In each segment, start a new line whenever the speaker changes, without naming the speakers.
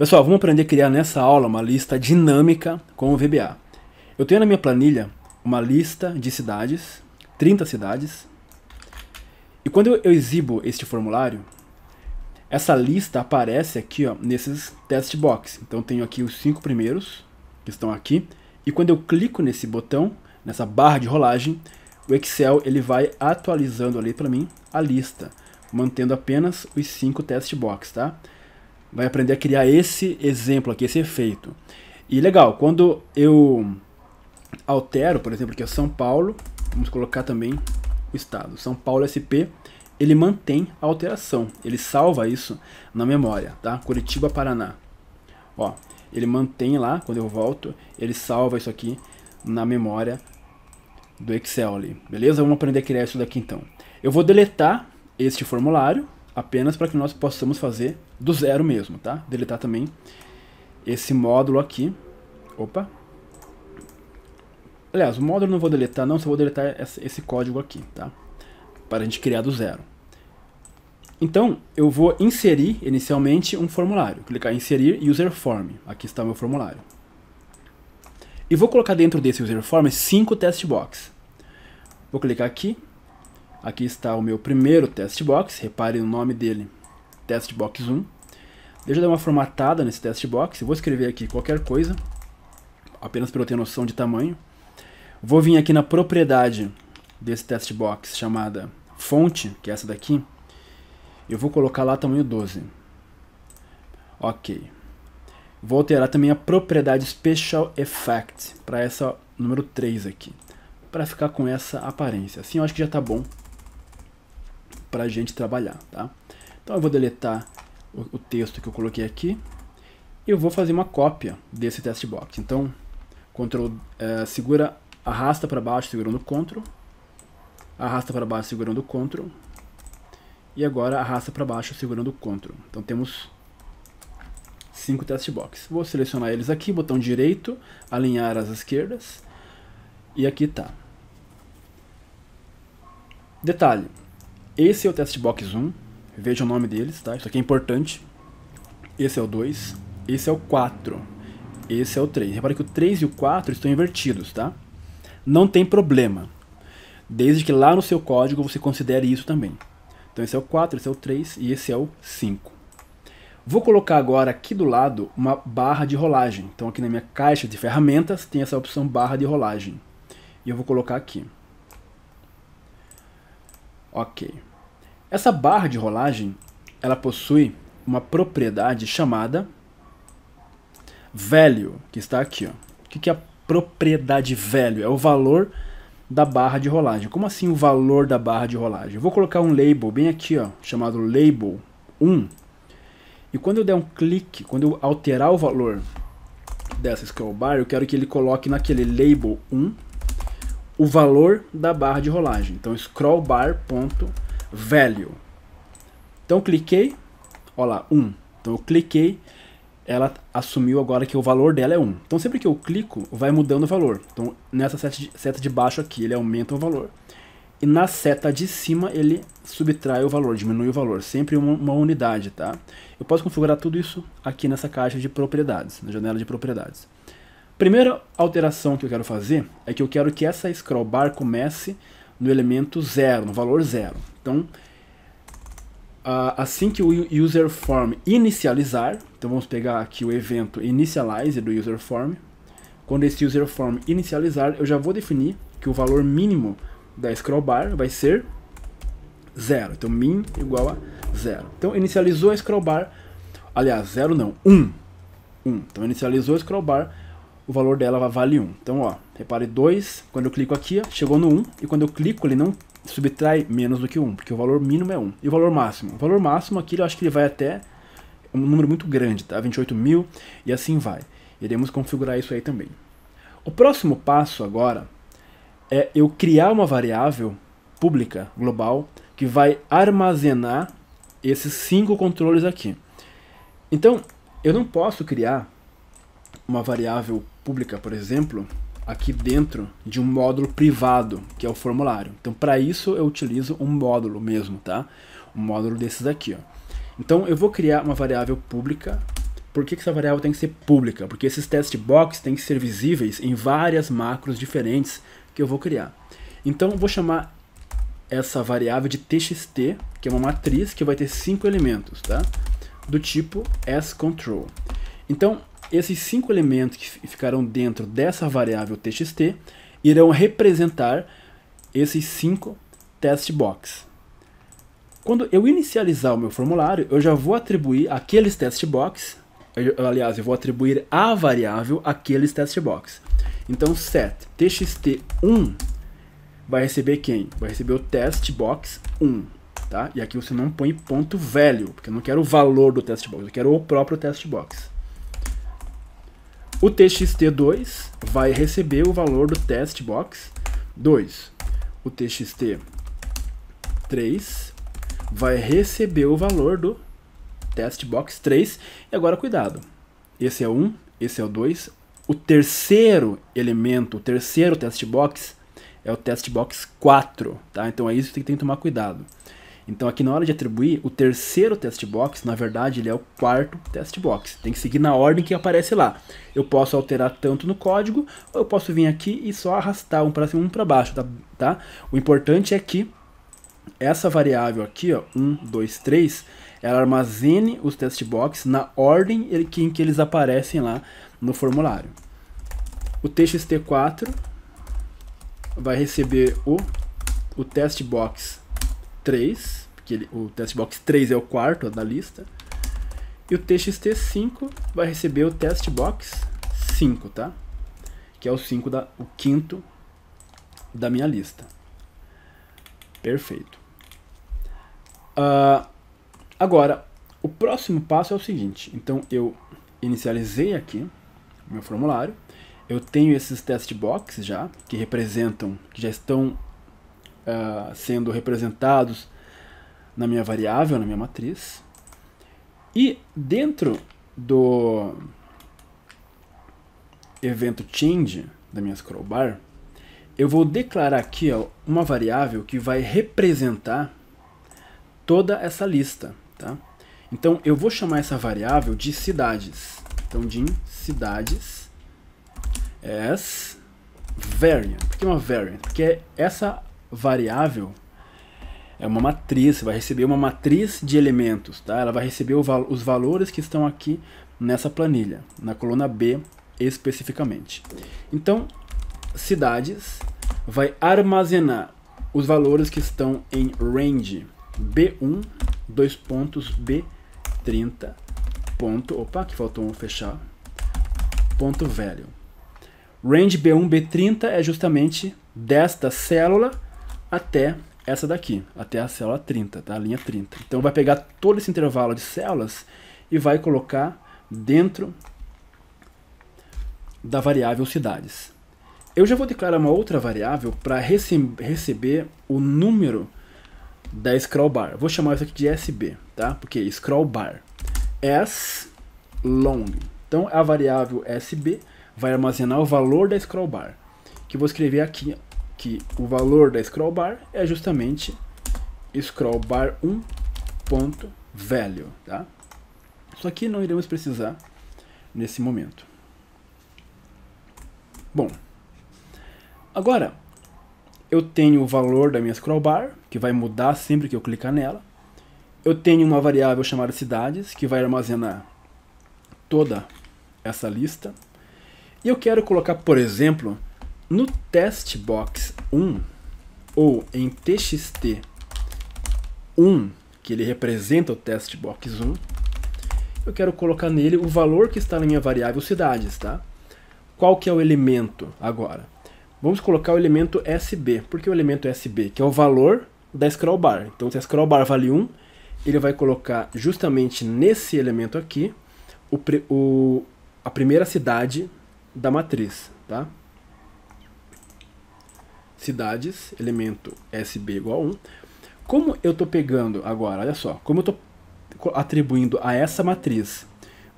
Pessoal, vamos aprender a criar nessa aula uma lista dinâmica com o VBA. Eu tenho na minha planilha uma lista de cidades, 30 cidades, e quando eu exibo este formulário, essa lista aparece aqui ó, nesses test box. Então tenho aqui os cinco primeiros, que estão aqui, e quando eu clico nesse botão, nessa barra de rolagem, o Excel ele vai atualizando ali para mim a lista, mantendo apenas os cinco test box, tá? vai aprender a criar esse exemplo aqui, esse efeito. E legal, quando eu altero, por exemplo, aqui é São Paulo, vamos colocar também o estado, São Paulo SP, ele mantém a alteração, ele salva isso na memória, tá? Curitiba, Paraná. Ó, ele mantém lá, quando eu volto, ele salva isso aqui na memória do Excel ali, beleza? Vamos aprender a criar isso daqui então. Eu vou deletar este formulário apenas para que nós possamos fazer do zero mesmo, tá? Deletar também esse módulo aqui. Opa. Aliás, o módulo não vou deletar não, só vou deletar esse código aqui, tá? Para a gente criar do zero. Então, eu vou inserir inicialmente um formulário. Clicar em inserir user form. Aqui está meu formulário. E vou colocar dentro desse user form 5 test box. Vou clicar aqui. Aqui está o meu primeiro test box. Repare o nome dele testbox box 1. Deixa eu dar uma formatada nesse testbox, box. vou escrever aqui qualquer coisa, apenas para eu ter noção de tamanho. Vou vir aqui na propriedade desse testbox box chamada fonte, que é essa daqui. Eu vou colocar lá tamanho 12. Ok. Vou alterar também a propriedade Special Effect para essa número 3 aqui. Para ficar com essa aparência. Assim eu acho que já está bom para a gente trabalhar, tá? Então eu vou deletar o, o texto que eu coloquei aqui eu vou fazer uma cópia desse test box. Então, Control é, segura, arrasta para baixo segurando o Ctrl, arrasta para baixo segurando o Ctrl, e agora arrasta para baixo segurando o Ctrl. Então temos cinco test box. Vou selecionar eles aqui, botão direito, alinhar as esquerdas, e aqui está. Detalhe, esse é o test box 1, Veja o nome deles, tá? Isso aqui é importante. Esse é o 2, esse é o 4, esse é o 3. Repare que o 3 e o 4 estão invertidos, tá? Não tem problema. Desde que lá no seu código você considere isso também. Então esse é o 4, esse é o 3 e esse é o 5. Vou colocar agora aqui do lado uma barra de rolagem. Então aqui na minha caixa de ferramentas tem essa opção barra de rolagem. E eu vou colocar aqui. Ok. Ok. Essa barra de rolagem, ela possui uma propriedade chamada value, que está aqui. Ó. O que é a propriedade value? É o valor da barra de rolagem. Como assim o valor da barra de rolagem? Eu vou colocar um label bem aqui, ó, chamado label 1. E quando eu der um clique, quando eu alterar o valor dessa scroll é bar, eu quero que ele coloque naquele label 1 o valor da barra de rolagem. Então scroll value. Então cliquei, olha lá, 1. Um. Então eu cliquei, ela assumiu agora que o valor dela é 1. Um. Então sempre que eu clico, vai mudando o valor. Então nessa seta de, seta de baixo aqui, ele aumenta o valor. E na seta de cima, ele subtrai o valor, diminui o valor. Sempre uma, uma unidade, tá? Eu posso configurar tudo isso aqui nessa caixa de propriedades, na janela de propriedades. Primeira alteração que eu quero fazer é que eu quero que essa scroll bar comece no elemento zero, no valor zero. Então, assim que o user form inicializar, então vamos pegar aqui o evento initialize do user form. Quando esse user form inicializar, eu já vou definir que o valor mínimo da scroll bar vai ser zero. Então min igual a zero. Então inicializou a scroll bar, aliás, zero não, um. Um. Então inicializou a scroll bar, o valor dela vale 1. Então, ó, repare 2, quando eu clico aqui, ó, chegou no 1, e quando eu clico ele não subtrai menos do que 1, porque o valor mínimo é 1. E o valor máximo? O valor máximo aqui eu acho que ele vai até um número muito grande, tá? 28 mil, e assim vai. Iremos configurar isso aí também. O próximo passo agora é eu criar uma variável pública, global, que vai armazenar esses cinco controles aqui. Então, eu não posso criar uma variável pública, por exemplo, aqui dentro de um módulo privado, que é o formulário. Então, para isso, eu utilizo um módulo mesmo, tá? Um módulo desses aqui, ó. Então, eu vou criar uma variável pública. Por que, que essa variável tem que ser pública? Porque esses test box têm que ser visíveis em várias macros diferentes que eu vou criar. Então, eu vou chamar essa variável de txt, que é uma matriz que vai ter cinco elementos, tá? Do tipo sControl. Então, esses cinco elementos que ficarão dentro dessa variável txt irão representar esses cinco test box. Quando eu inicializar o meu formulário, eu já vou atribuir aqueles test box, eu, aliás, eu vou atribuir a variável aqueles test box. Então set txt1 vai receber quem? Vai receber o test box 1, tá? E aqui você não põe ponto value, porque eu não quero o valor do test box, eu quero o próprio test box. O txt2 vai receber o valor do test box 2. O txt3 vai receber o valor do test box 3. E agora cuidado. Esse é o 1, esse é o 2. O terceiro elemento, o terceiro test box é o test box 4, tá? Então é isso que tem que tomar cuidado. Então aqui na hora de atribuir, o terceiro test box, na verdade, ele é o quarto test box. Tem que seguir na ordem que aparece lá. Eu posso alterar tanto no código, ou eu posso vir aqui e só arrastar um para cima e um para baixo, tá? tá? O importante é que essa variável aqui, ó, 1, 2, 3, ela armazene os test box na ordem em que eles aparecem lá no formulário. O txt4 vai receber o, o test box 3, porque ele, o testbox 3 é o quarto da lista. E o txt5 vai receber o testbox 5, tá? Que é o, 5 da, o quinto da minha lista. Perfeito. Uh, agora, o próximo passo é o seguinte. Então, eu inicializei aqui o meu formulário. Eu tenho esses test boxes já, que representam, que já estão uh, sendo representados na minha variável, na minha matriz. E dentro do evento change da minha scrollbar, eu vou declarar aqui ó, uma variável que vai representar toda essa lista. Tá? Então eu vou chamar essa variável de cidades. Então de cidades as variant. Por que é uma variant? Porque é essa variável é uma matriz, vai receber uma matriz de elementos, tá? Ela vai receber val os valores que estão aqui nessa planilha, na coluna B especificamente. Então, cidades vai armazenar os valores que estão em range B1, dois pontos B30, ponto, opa, que faltou um fechar, ponto velho. Range B1, B30 é justamente desta célula, até essa daqui, até a célula 30, tá? a linha 30. Então vai pegar todo esse intervalo de células e vai colocar dentro da variável cidades. Eu já vou declarar uma outra variável para rece receber o número da scroll bar. Vou chamar isso aqui de SB, tá? Porque scroll bar s long. Então a variável SB vai armazenar o valor da scroll bar, que eu vou escrever aqui que o valor da scroll bar é justamente scroll bar 1 ponto value, tá? Só que não iremos precisar nesse momento. Bom, agora eu tenho o valor da minha scroll bar, que vai mudar sempre que eu clicar nela. Eu tenho uma variável chamada cidades, que vai armazenar toda essa lista. E eu quero colocar, por exemplo, no test box 1 ou em txt 1, que ele representa o test box 1, eu quero colocar nele o valor que está na minha variável cidades, tá? Qual que é o elemento agora? Vamos colocar o elemento SB. Por que o elemento SB? Que é o valor da scroll bar. Então, se a scroll bar vale 1, ele vai colocar justamente nesse elemento aqui o, o a primeira cidade da matriz, tá? cidades, elemento SB igual a 1. Como eu estou pegando agora, olha só, como eu estou atribuindo a essa matriz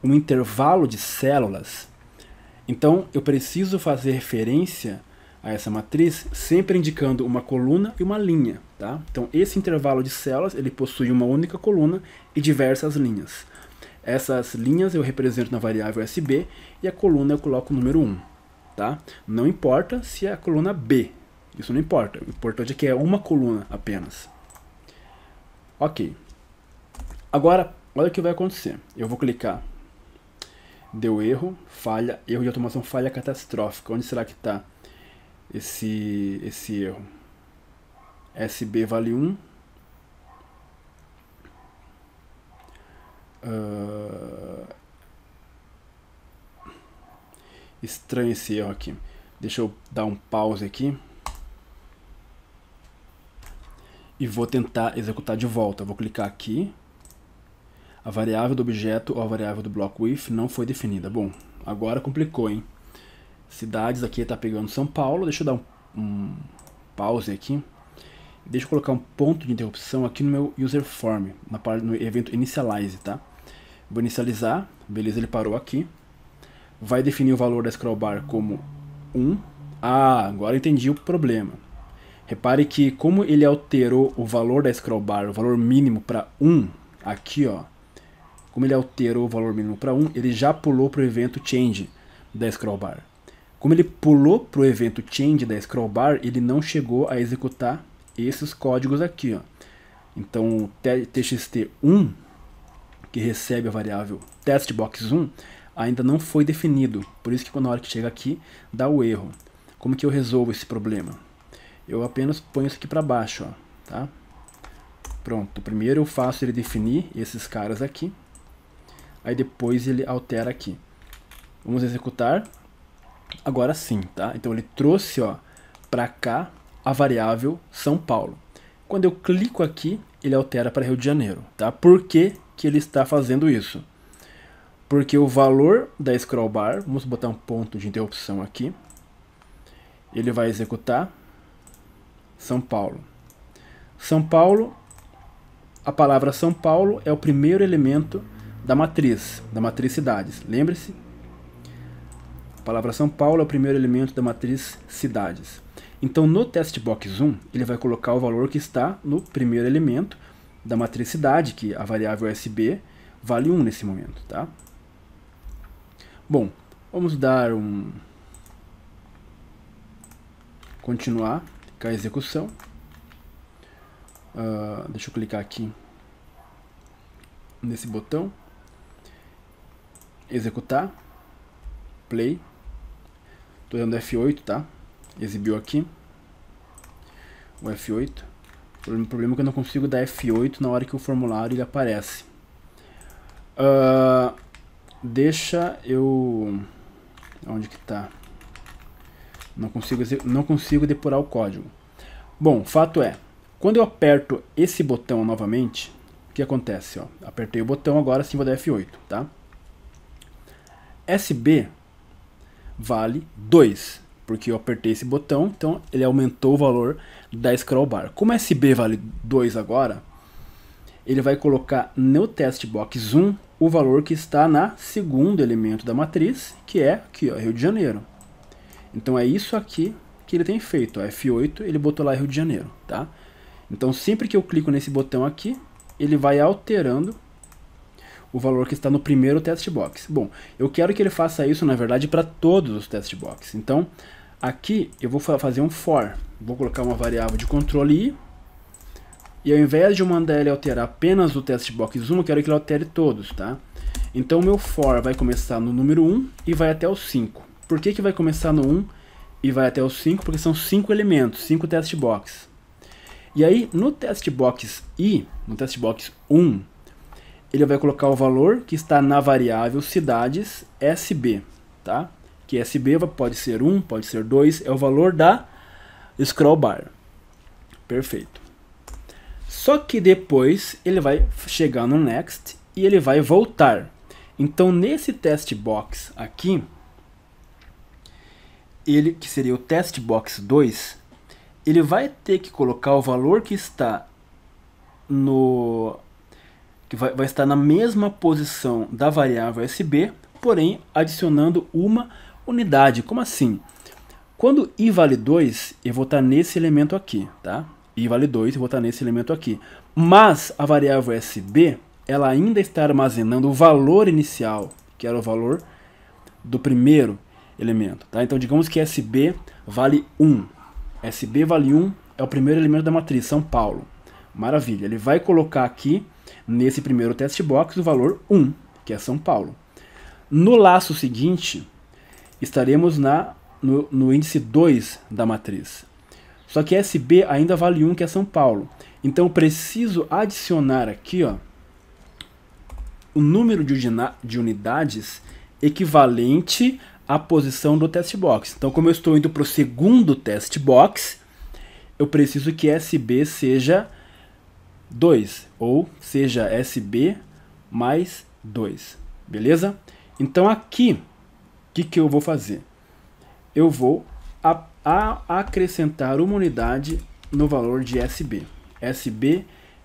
um intervalo de células, então eu preciso fazer referência a essa matriz sempre indicando uma coluna e uma linha. Tá? Então esse intervalo de células ele possui uma única coluna e diversas linhas. Essas linhas eu represento na variável SB e a coluna eu coloco o número 1. Tá? Não importa se é a coluna B, isso não importa. O importante é que é uma coluna apenas. Ok. Agora, olha o que vai acontecer. Eu vou clicar. Deu erro, falha, erro de automação, falha catastrófica. Onde será que está esse, esse erro? SB vale 1. Uh... Ah, estranho esse erro aqui. Deixa eu dar um pause aqui. e vou tentar executar de volta. vou clicar aqui. A variável do objeto ou a variável do bloco if não foi definida. Bom, agora complicou, hein? Cidades aqui está pegando São Paulo. Deixa eu dar um, um pause aqui. Deixa eu colocar um ponto de interrupção aqui no meu user form, na parte no evento initialize, tá? Vou inicializar, beleza, ele parou aqui. Vai definir o valor da scroll bar como 1. Ah, agora entendi o problema. Repare que como ele alterou o valor da scroll bar, o valor mínimo para 1, aqui ó, como ele alterou o valor mínimo para 1, ele já pulou para o evento change da scroll bar. Como ele pulou para o evento change da scroll bar, ele não chegou a executar esses códigos aqui. Ó. Então, txt1, que recebe a variável testbox1, ainda não foi definido. Por isso que na hora que chega aqui, dá o erro. Como que eu resolvo esse problema? eu apenas ponho isso aqui para baixo, ó, tá? Pronto, primeiro eu faço ele definir esses caras aqui, aí depois ele altera aqui. Vamos executar, agora sim, tá? Então ele trouxe, ó, para cá a variável São Paulo. Quando eu clico aqui, ele altera para Rio de Janeiro, tá? Por que, que ele está fazendo isso? Porque o valor da scroll bar, vamos botar um ponto de interrupção aqui, ele vai executar são Paulo. São Paulo, a palavra São Paulo é o primeiro elemento da matriz, da matriz cidades. Lembre-se, a palavra São Paulo é o primeiro elemento da matriz cidades. Então, no test box 1, ele vai colocar o valor que está no primeiro elemento da matriz cidade, que a variável SB vale 1 nesse momento, tá? Bom, vamos dar um... Continuar a execução. Uh, deixa eu clicar aqui nesse botão. Executar. Play. Estou dando F8, tá? Exibiu aqui. O F8. O problema é que eu não consigo dar F8 na hora que o formulário ele aparece. Uh, deixa eu... Onde que tá? Não consigo, não consigo depurar o código. Bom, fato é, quando eu aperto esse botão novamente, o que acontece? Ó? Apertei o botão, agora sim vou dar F8, tá? SB vale 2, porque eu apertei esse botão, então ele aumentou o valor da scroll bar. Como SB vale 2 agora, ele vai colocar no test box 1 o valor que está na segundo elemento da matriz, que é aqui, ó, Rio de Janeiro. Então é isso aqui que ele tem feito. Ó, F8, ele botou lá Rio de Janeiro, tá? Então sempre que eu clico nesse botão aqui, ele vai alterando o valor que está no primeiro test box. Bom, eu quero que ele faça isso, na verdade, para todos os test box. Então, aqui eu vou fazer um for. Vou colocar uma variável de controle i. E ao invés de eu mandar ele alterar apenas o test box 1, eu quero que ele altere todos, tá? Então, o meu for vai começar no número 1 e vai até o 5. Por que, que vai começar no 1 e vai até o 5? Porque são 5 elementos, 5 test box. E aí, no test box i, no test box 1, ele vai colocar o valor que está na variável cidades SB, tá? Que SB pode ser 1, pode ser 2, é o valor da scroll bar. Perfeito. Só que depois ele vai chegar no next e ele vai voltar. Então nesse test box aqui, ele que seria o test box 2, ele vai ter que colocar o valor que está no que vai, vai estar na mesma posição da variável SB, porém adicionando uma unidade. Como assim? Quando i vale 2, eu vou estar nesse elemento aqui, tá? i vale 2, eu vou estar nesse elemento aqui. Mas a variável SB, ela ainda está armazenando o valor inicial, que era o valor do primeiro elemento. Tá? Então digamos que SB vale 1. SB vale 1 é o primeiro elemento da matriz, São Paulo. Maravilha, ele vai colocar aqui, nesse primeiro test box, o valor 1, que é São Paulo. No laço seguinte, estaremos na, no, no índice 2 da matriz. Só que SB ainda vale 1, que é São Paulo. Então preciso adicionar aqui ó, o número de unidades equivalente a posição do test box. Então, como eu estou indo para o segundo test box, eu preciso que SB seja 2, ou seja, SB mais 2, beleza? Então, aqui, o que, que eu vou fazer? Eu vou a, a acrescentar uma unidade no valor de SB. SB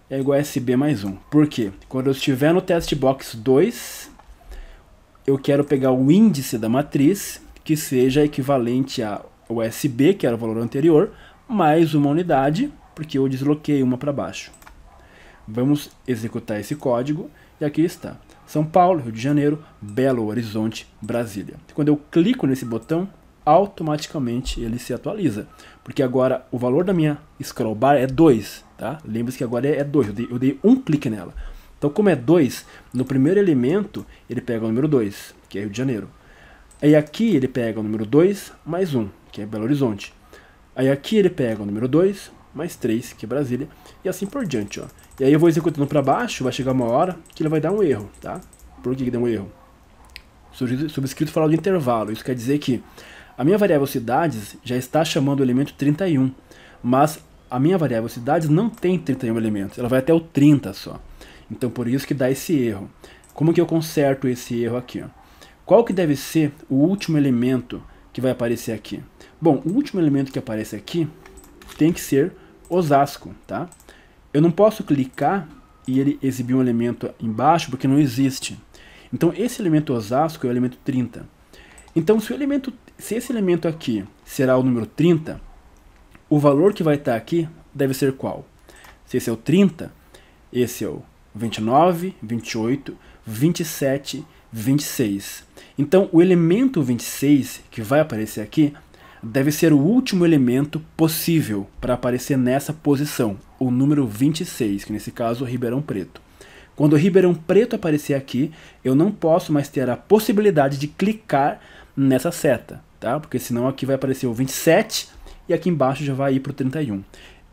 é igual a SB mais 1. Por quê? Quando eu estiver no test box 2, eu quero pegar o índice da matriz, que seja equivalente a USB, que era o valor anterior, mais uma unidade, porque eu desloquei uma para baixo. Vamos executar esse código e aqui está. São Paulo, Rio de Janeiro, Belo Horizonte, Brasília. Quando eu clico nesse botão, automaticamente ele se atualiza. Porque agora o valor da minha scroll bar é 2, tá? Lembre-se que agora é 2, eu, eu dei um clique nela. Então, como é 2, no primeiro elemento ele pega o número 2, que é Rio de Janeiro. Aí aqui ele pega o número 2 mais 1, um, que é Belo Horizonte. Aí aqui ele pega o número 2 mais 3, que é Brasília, e assim por diante. Ó. E aí eu vou executando para baixo, vai chegar uma hora que ele vai dar um erro. Tá? Por que, que deu um erro? Subscrito fala do intervalo, isso quer dizer que a minha variável cidades já está chamando o elemento 31, mas a minha variável cidades não tem 31 elementos, ela vai até o 30 só. Então por isso que dá esse erro. Como que eu conserto esse erro aqui? Qual que deve ser o último elemento que vai aparecer aqui? Bom, o último elemento que aparece aqui tem que ser Osasco, tá? Eu não posso clicar e ele exibir um elemento embaixo porque não existe. Então esse elemento Osasco é o elemento 30. Então se, o elemento, se esse elemento aqui será o número 30, o valor que vai estar aqui deve ser qual? Se esse é o 30, esse é o 29, 28, 27, 26. Então, o elemento 26 que vai aparecer aqui deve ser o último elemento possível para aparecer nessa posição, o número 26, que nesse caso é o Ribeirão Preto. Quando o Ribeirão Preto aparecer aqui, eu não posso mais ter a possibilidade de clicar nessa seta, tá? Porque senão aqui vai aparecer o 27 e aqui embaixo já vai ir para o 31.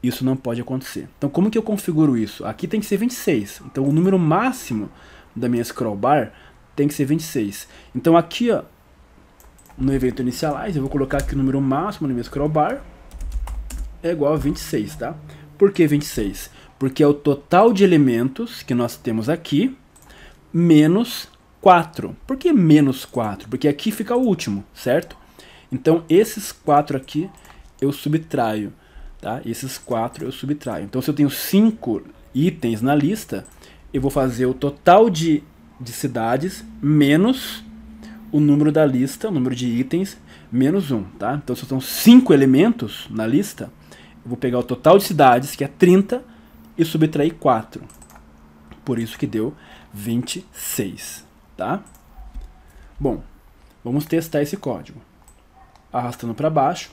Isso não pode acontecer. Então como que eu configuro isso? Aqui tem que ser 26. Então o número máximo da minha scroll bar tem que ser 26. Então aqui ó, no evento initialize eu vou colocar aqui o número máximo da minha scroll bar é igual a 26, tá? Por que 26? Porque é o total de elementos que nós temos aqui menos 4. Por que menos 4? Porque aqui fica o último, certo? Então esses 4 aqui eu subtraio. Tá? Esses quatro eu subtraio. Então, se eu tenho cinco itens na lista, eu vou fazer o total de, de cidades menos o número da lista, o número de itens, menos um. Tá? Então, se são cinco elementos na lista, eu vou pegar o total de cidades, que é 30, e subtrair 4. Por isso que deu 26. Tá? Bom, vamos testar esse código. Arrastando para baixo,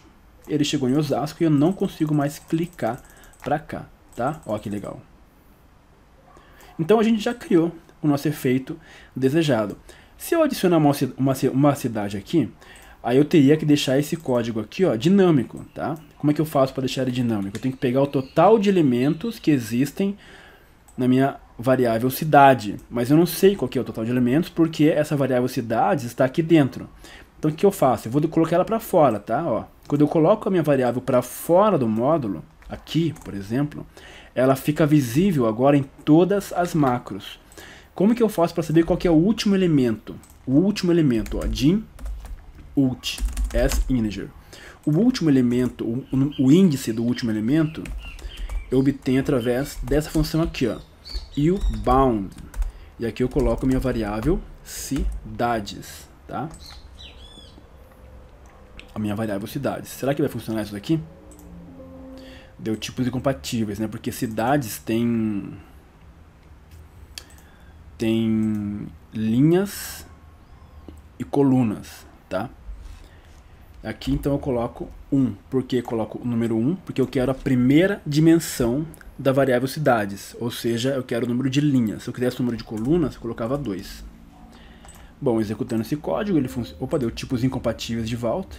ele chegou em Osasco e eu não consigo mais clicar para cá, tá? Ó que legal. Então a gente já criou o nosso efeito desejado. Se eu adicionar uma, uma, uma cidade aqui, aí eu teria que deixar esse código aqui ó, dinâmico, tá? Como é que eu faço para deixar ele dinâmico? Eu tenho que pegar o total de elementos que existem na minha variável cidade, mas eu não sei qual é o total de elementos porque essa variável cidade está aqui dentro. Então o que eu faço? Eu vou colocar ela para fora, tá? Ó, quando eu coloco a minha variável para fora do módulo, aqui, por exemplo, ela fica visível agora em todas as macros. Como que eu faço para saber qual é o último elemento? O último elemento, ó, dim ult as integer. O último elemento, o, o índice do último elemento, eu obtenho através dessa função aqui, ó, o bound. E aqui eu coloco minha variável cidades, tá? a minha variável cidades. Será que vai funcionar isso daqui? Deu tipos incompatíveis, né? Porque cidades tem... Tem linhas e colunas, tá? Aqui então eu coloco 1. Por que coloco o número 1? Porque eu quero a primeira dimensão da variável cidades, ou seja, eu quero o número de linhas. Se eu quisesse o número de colunas, eu colocava 2. Bom, executando esse código, ele funciona. Opa, deu tipos incompatíveis de volta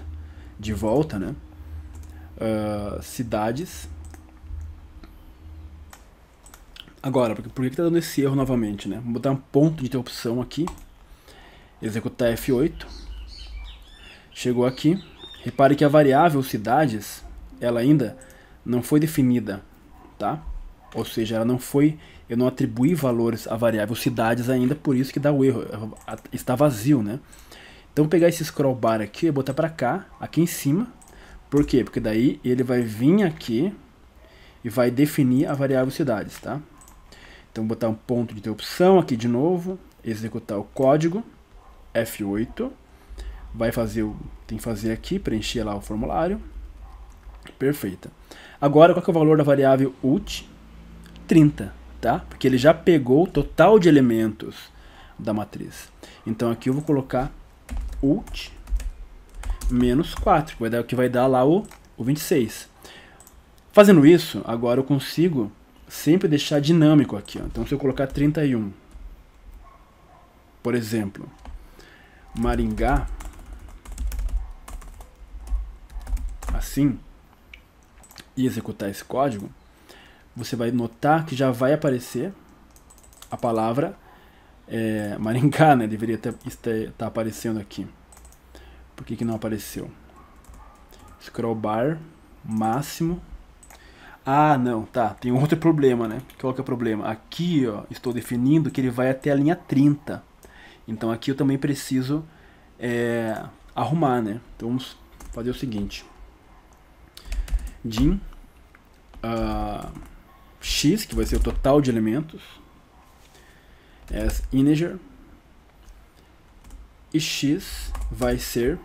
de volta, né? Uh, cidades. Agora, por que está dando esse erro novamente, né? Vou botar um ponto de interrupção aqui. Executar F8. Chegou aqui. Repare que a variável cidades, ela ainda não foi definida, tá? Ou seja, ela não foi, eu não atribuí valores à variável cidades ainda, por isso que dá o erro. Está vazio, né? Então pegar esse scroll bar aqui e botar para cá, aqui em cima. Por quê? Porque daí ele vai vir aqui e vai definir a variável cidades, tá? Então botar um ponto de interrupção aqui de novo, executar o código F8, vai fazer o tem que fazer aqui, preencher lá o formulário. Perfeita. Agora qual é o valor da variável ult? 30, tá? Porque ele já pegou o total de elementos da matriz. Então aqui eu vou colocar ult menos 4, vai dar, que vai dar lá o, o 26. Fazendo isso, agora eu consigo sempre deixar dinâmico aqui. Ó. Então se eu colocar 31, por exemplo, Maringá, assim, e executar esse código, você vai notar que já vai aparecer a palavra é, Maringá, né? Deveria estar tá aparecendo aqui. Por que, que não apareceu? Scroll bar, máximo. Ah, não, tá. Tem outro problema, né? Qual que é o problema? Aqui, ó, estou definindo que ele vai até a linha 30. Então aqui eu também preciso é, arrumar, né? Então vamos fazer o seguinte. Din uh, ah, X, que vai ser o total de elementos as integer e x vai ser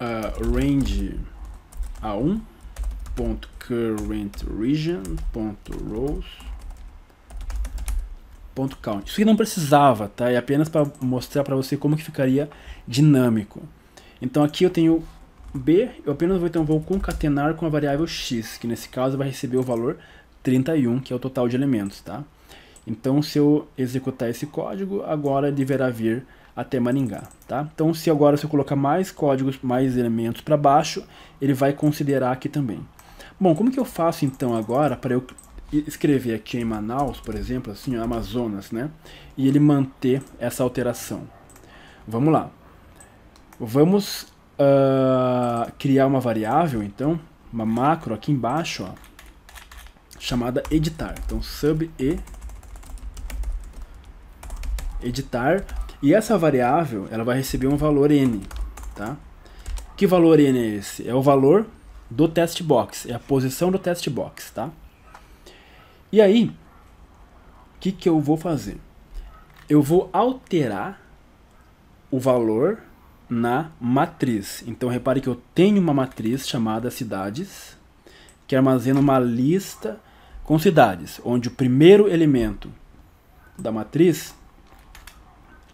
uh, range a1 ponto current region ponto rows ponto count isso aqui não precisava tá é apenas para mostrar para você como que ficaria dinâmico então aqui eu tenho b eu apenas vou então vou concatenar com a variável x que nesse caso vai receber o valor 31 que é o total de elementos tá então, se eu executar esse código, agora deverá vir até Maringá, tá? Então, se agora eu colocar mais códigos, mais elementos para baixo, ele vai considerar aqui também. Bom, como que eu faço então agora para eu escrever aqui em Manaus, por exemplo, assim, Amazonas, né? E ele manter essa alteração? Vamos lá. Vamos uh, criar uma variável, então, uma macro aqui embaixo, ó, chamada editar. Então, sub e editar, e essa variável ela vai receber um valor n, tá? Que valor n é esse? É o valor do test box, é a posição do test box, tá? E aí, o que, que eu vou fazer? Eu vou alterar o valor na matriz. Então repare que eu tenho uma matriz chamada cidades, que armazena uma lista com cidades, onde o primeiro elemento da matriz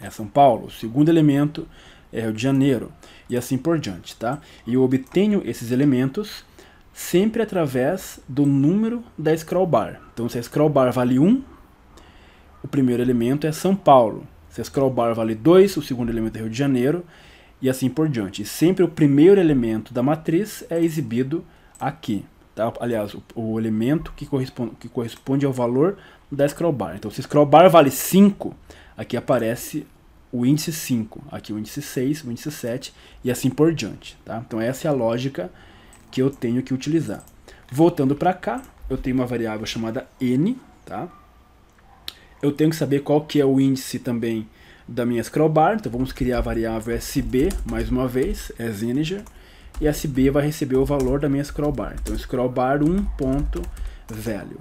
é São Paulo, o segundo elemento é Rio de Janeiro, e assim por diante, tá? E eu obtenho esses elementos sempre através do número da scroll bar. Então, se a scroll bar vale 1, o primeiro elemento é São Paulo. Se a scroll bar vale 2, o segundo elemento é Rio de Janeiro, e assim por diante. E sempre o primeiro elemento da matriz é exibido aqui. Tá? Aliás, o, o elemento que corresponde, que corresponde ao valor da scroll bar. Então, se a scroll bar vale 5, Aqui aparece o índice 5, aqui o índice 6, o índice 7 e assim por diante. Tá? Então essa é a lógica que eu tenho que utilizar. Voltando para cá, eu tenho uma variável chamada n. Tá? Eu tenho que saber qual que é o índice também da minha scroll bar, então vamos criar a variável sb mais uma vez, é as integer, e sb vai receber o valor da minha scroll bar. Então scroll bar 1.value.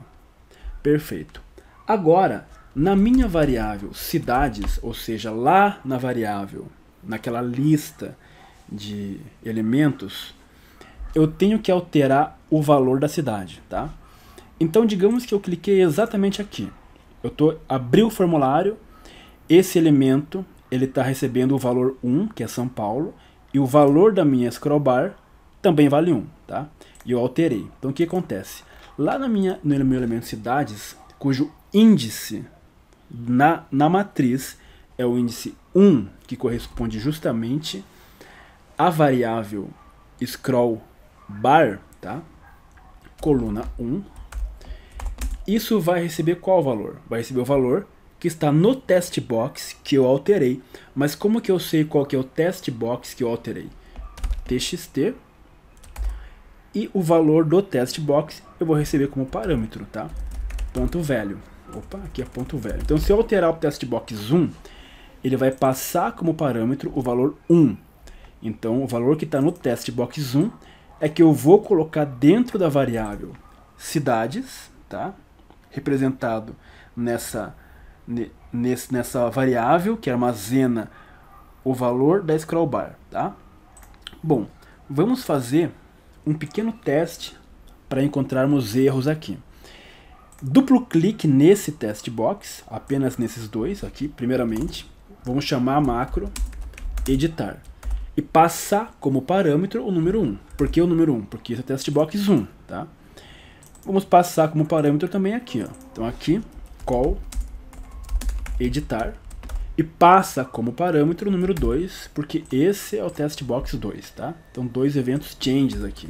Perfeito. Agora, na minha variável cidades, ou seja, lá na variável, naquela lista de elementos, eu tenho que alterar o valor da cidade, tá? Então, digamos que eu cliquei exatamente aqui. Eu tô, abri o formulário, esse elemento ele está recebendo o valor 1, que é São Paulo, e o valor da minha scroll bar também vale 1, tá? E eu alterei. Então, o que acontece? Lá na minha, no meu elemento cidades, cujo índice na, na matriz é o índice 1, que corresponde justamente à variável scroll bar, tá? coluna 1. Isso vai receber qual valor? Vai receber o valor que está no test box que eu alterei. Mas como que eu sei qual que é o test box que eu alterei? txt e o valor do test box eu vou receber como parâmetro, tá? Ponto velho. Opa, aqui é ponto velho. Então se eu alterar o testbox 1, ele vai passar como parâmetro o valor 1. Então o valor que está no testbox 1 é que eu vou colocar dentro da variável cidades, tá? representado nessa, nesse, nessa variável que é armazena o valor da scroll bar. Tá? Bom, vamos fazer um pequeno teste para encontrarmos erros aqui. Duplo clique nesse test box, apenas nesses dois aqui, primeiramente. Vamos chamar a macro editar e passar como parâmetro o número 1. Por que o número 1? Porque esse é test box 1, tá? Vamos passar como parâmetro também aqui, ó. Então aqui call editar e passa como parâmetro o número 2, porque esse é o test box 2, tá? Então dois eventos changes aqui.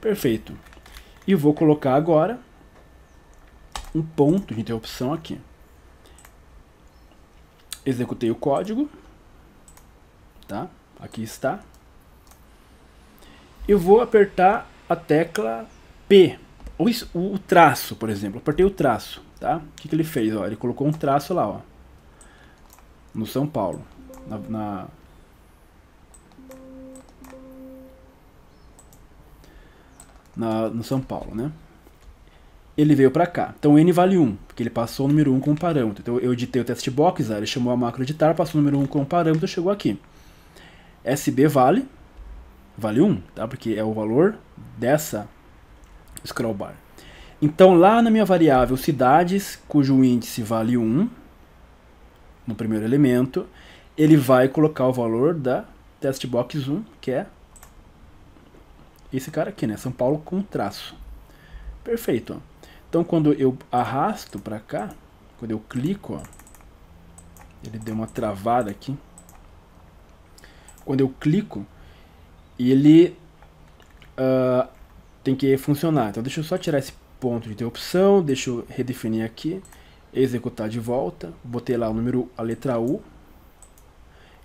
Perfeito. E vou colocar agora um ponto de interrupção aqui. Executei o código, tá? Aqui está. Eu vou apertar a tecla P, ou isso, o traço, por exemplo. Apertei o traço, tá? O que, que ele fez? Ó, ele colocou um traço lá, ó, no São Paulo, na, na na, no São Paulo, né? ele veio para cá. Então n vale 1, porque ele passou o número 1 como parâmetro. Então eu editei o test box, né? ele chamou a macro editar, passou o número 1 como parâmetro parâmetro, chegou aqui. SB vale vale 1, tá? Porque é o valor dessa scroll bar. Então lá na minha variável cidades, cujo índice vale 1 no primeiro elemento, ele vai colocar o valor da test box 1, que é esse cara aqui, né? São Paulo com traço. Perfeito. Então quando eu arrasto para cá, quando eu clico, ó, ele deu uma travada aqui. Quando eu clico, ele uh, tem que funcionar. Então deixa eu só tirar esse ponto de opção, deixa eu redefinir aqui, executar de volta, botei lá o número, a letra U.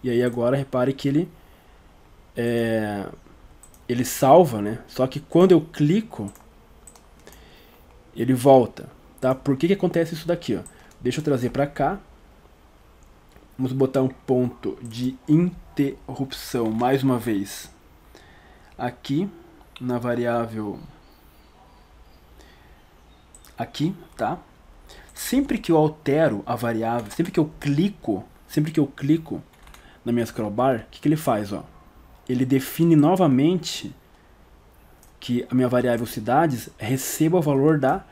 E aí agora repare que ele é, ele salva, né? Só que quando eu clico, ele volta, tá? Por que, que acontece isso daqui, ó? Deixa eu trazer para cá. Vamos botar um ponto de interrupção mais uma vez. Aqui na variável aqui, tá? Sempre que eu altero a variável, sempre que eu clico, sempre que eu clico na minha scroll bar, o que, que ele faz, ó? Ele define novamente que a minha variável cidades receba o valor da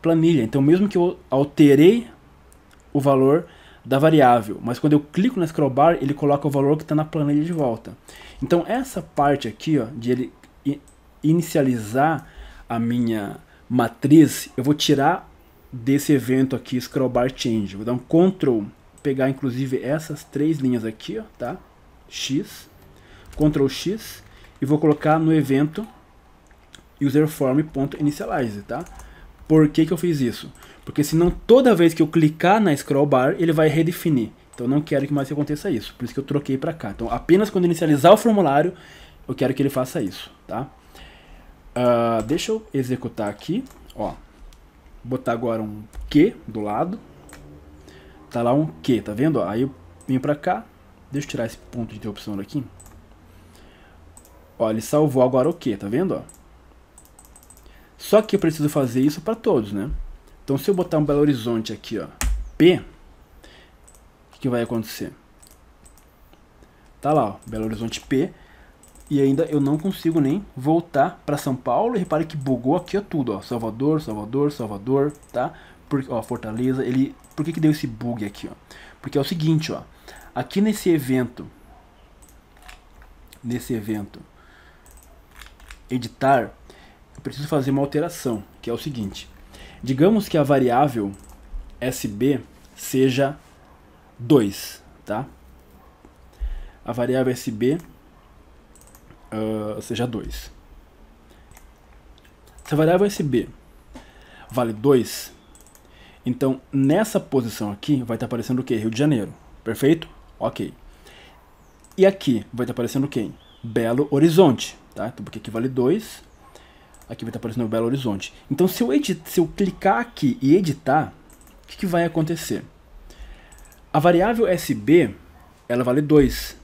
planilha. Então, mesmo que eu alterei o valor da variável, mas quando eu clico na scroll bar, ele coloca o valor que está na planilha de volta. Então, essa parte aqui, ó, de ele inicializar a minha matriz, eu vou tirar desse evento aqui, scroll bar change. Vou dar um control, pegar inclusive essas três linhas aqui, ó, tá? X, Ctrl X, e vou colocar no evento userForm.initialize, tá? Por que, que eu fiz isso? Porque senão toda vez que eu clicar na scroll bar, ele vai redefinir. Então não quero que mais aconteça isso, por isso que eu troquei para cá. Então apenas quando inicializar o formulário, eu quero que ele faça isso, tá? Uh, deixa eu executar aqui, ó. Botar agora um q do lado. Tá lá um q tá vendo? Aí eu venho para cá, deixa eu tirar esse ponto de interrupção daqui. Ó, ele salvou agora o q tá vendo? Ó? Só que eu preciso fazer isso para todos, né? Então se eu botar um Belo Horizonte aqui, ó, P, o que vai acontecer? Tá lá, ó, Belo Horizonte P, e ainda eu não consigo nem voltar para São Paulo. Repare que bugou aqui ó, tudo, ó, Salvador, Salvador, Salvador, tá? Por, ó, Fortaleza, ele, por que que deu esse bug aqui, ó? Porque é o seguinte, ó, aqui nesse evento, nesse evento, editar, eu preciso fazer uma alteração, que é o seguinte. Digamos que a variável SB seja 2, tá? A variável SB uh, ah, seja 2. Se a variável SB vale 2, então nessa posição aqui vai estar aparecendo o quê? Rio de Janeiro, perfeito? Ok. E aqui vai estar aparecendo quem? Belo Horizonte, tá? Então, porque aqui vale 2 Aqui vai estar aparecendo Belo Horizonte. Então se eu, se eu clicar aqui e editar, o que, que vai acontecer? A variável SB, ela vale 2.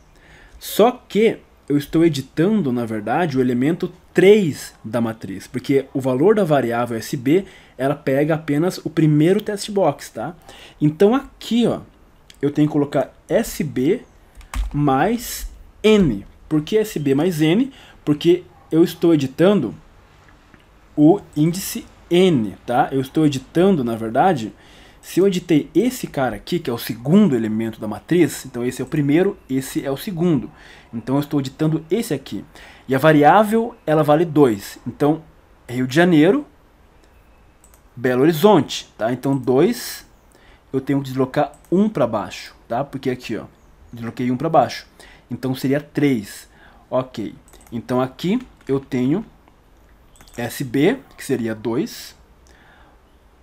Só que eu estou editando, na verdade, o elemento 3 da matriz, porque o valor da variável SB, ela pega apenas o primeiro test box, tá? Então aqui, ó, eu tenho que colocar SB mais N. Por que SB mais N? Porque eu estou editando o índice N, tá? Eu estou editando, na verdade, se eu editei esse cara aqui, que é o segundo elemento da matriz, então esse é o primeiro, esse é o segundo. Então eu estou editando esse aqui. E a variável, ela vale 2. Então, Rio de Janeiro, Belo Horizonte, tá? Então 2, eu tenho que deslocar 1 um para baixo, tá? Porque aqui, ó, desloquei 1 um para baixo. Então seria 3. Ok. Então aqui eu tenho SB, que seria 2,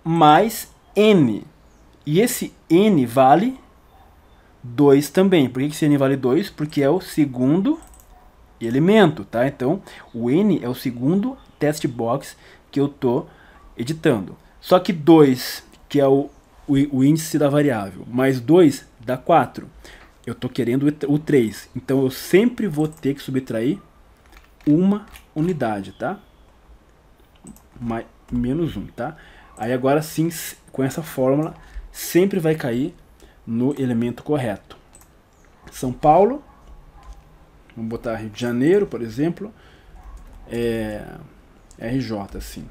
mais N. E esse N vale 2 também. Por que esse N vale 2? Porque é o segundo elemento, tá? Então, o N é o segundo test box que eu tô editando. Só que 2, que é o, o, o índice da variável, mais 2 dá 4. Eu tô querendo o 3. Então, eu sempre vou ter que subtrair uma unidade, tá? mais, menos 1, tá? Aí agora sim, com essa fórmula, sempre vai cair no elemento correto. São Paulo, vamos botar Rio de Janeiro, por exemplo, é, RJ, assim.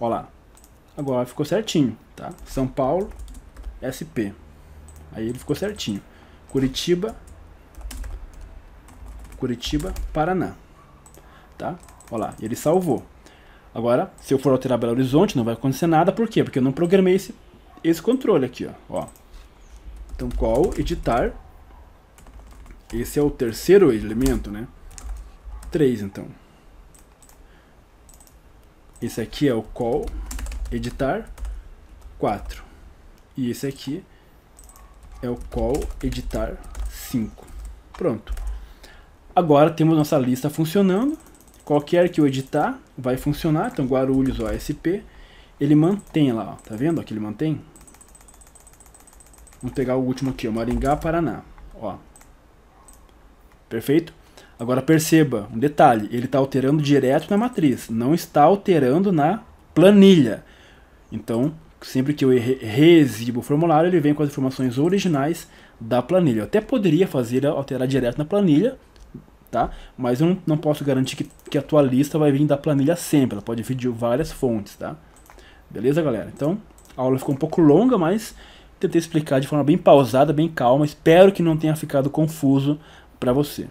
Olha lá, agora ficou certinho, tá? São Paulo, SP. Aí ele ficou certinho. Curitiba, Curitiba, Paraná. Tá? Olha lá, ele salvou. Agora, se eu for alterar Belo Horizonte, não vai acontecer nada. Por quê? Porque eu não programei esse, esse controle aqui, ó. ó. Então, call editar? Esse é o terceiro elemento, né? 3, então. Esse aqui é o call editar 4. E esse aqui é o call editar 5. Pronto. Agora temos nossa lista funcionando qualquer que eu editar vai funcionar. Então, Guarulhos OSP, ele mantém lá, ó. tá vendo ó, que ele mantém? Vamos pegar o último aqui, ó, Maringá, Paraná. Ó. Perfeito? Agora perceba um detalhe, ele está alterando direto na matriz, não está alterando na planilha. Então, sempre que eu reexibo o formulário, ele vem com as informações originais da planilha. Eu até poderia fazer alterar direto na planilha, tá? Mas eu não, não posso garantir que, que a tua lista vai vir da planilha sempre, ela pode vir de várias fontes, tá? Beleza, galera? Então, a aula ficou um pouco longa, mas tentei explicar de forma bem pausada, bem calma. Espero que não tenha ficado confuso para você.